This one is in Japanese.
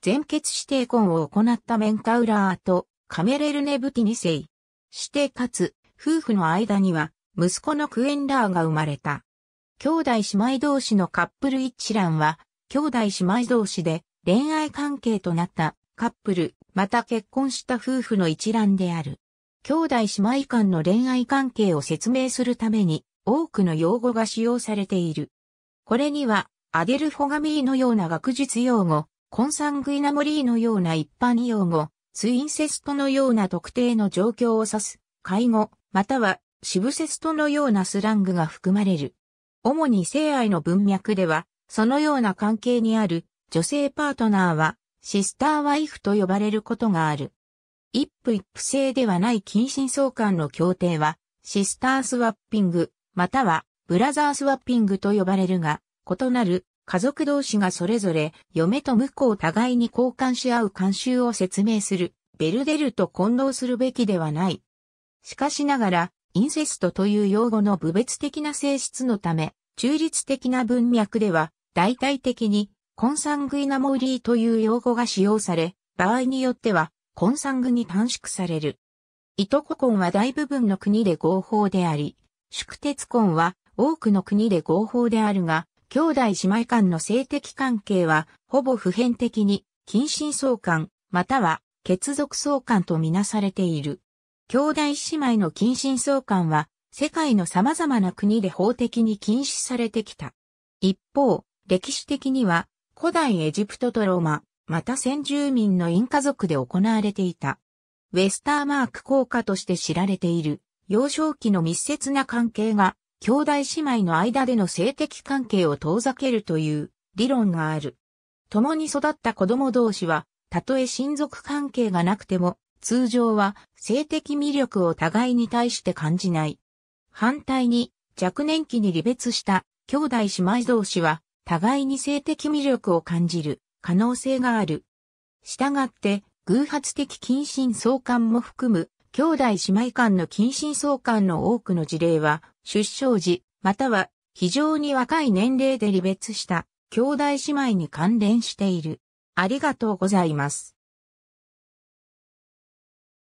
全決指定婚を行ったメンカウラーとカメレルネブティセ世。指定かつ、夫婦の間には、息子のクエンラーが生まれた。兄弟姉妹同士のカップル一覧は、兄弟姉妹同士で恋愛関係となったカップル、また結婚した夫婦の一覧である。兄弟姉妹間の恋愛関係を説明するために多くの用語が使用されている。これにはアデルフォガミーのような学術用語、コンサングイナモリーのような一般用語、ツインセストのような特定の状況を指す、介護、またはシブセストのようなスラングが含まれる。主に性愛の文脈では、そのような関係にある女性パートナーは、シスターワイフと呼ばれることがある。一夫一夫制ではない近親相関の協定は、シスタースワッピング、またはブラザースワッピングと呼ばれるが、異なる家族同士がそれぞれ嫁と婿を互いに交換し合う慣習を説明する、ベルデルと混同するべきではない。しかしながら、インセストという用語の部別的な性質のため、中立的な文脈では、大体的に、コンサングイナモリーという用語が使用され、場合によっては、コンサングに短縮される。いとこ婚は大部分の国で合法であり、宿鉄婚は多くの国で合法であるが、兄弟姉妹間の性的関係は、ほぼ普遍的に、近親相関、または、血族相関とみなされている。兄弟姉妹の近親相関は、世界の様々な国で法的に禁止されてきた。一方、歴史的には、古代エジプトとローマ、また先住民のインカ族で行われていた。ウェスターマーク効果として知られている、幼少期の密接な関係が兄弟姉妹の間での性的関係を遠ざけるという理論がある。共に育った子供同士は、たとえ親族関係がなくても、通常は性的魅力を互いに対して感じない。反対に、若年期に離別した兄弟姉妹同士は、互いに性的魅力を感じる可能性がある。したがって、偶発的近親相関も含む兄弟姉妹間の近親相関の多くの事例は、出生時、または非常に若い年齢で離別した兄弟姉妹に関連している。ありがとうございます。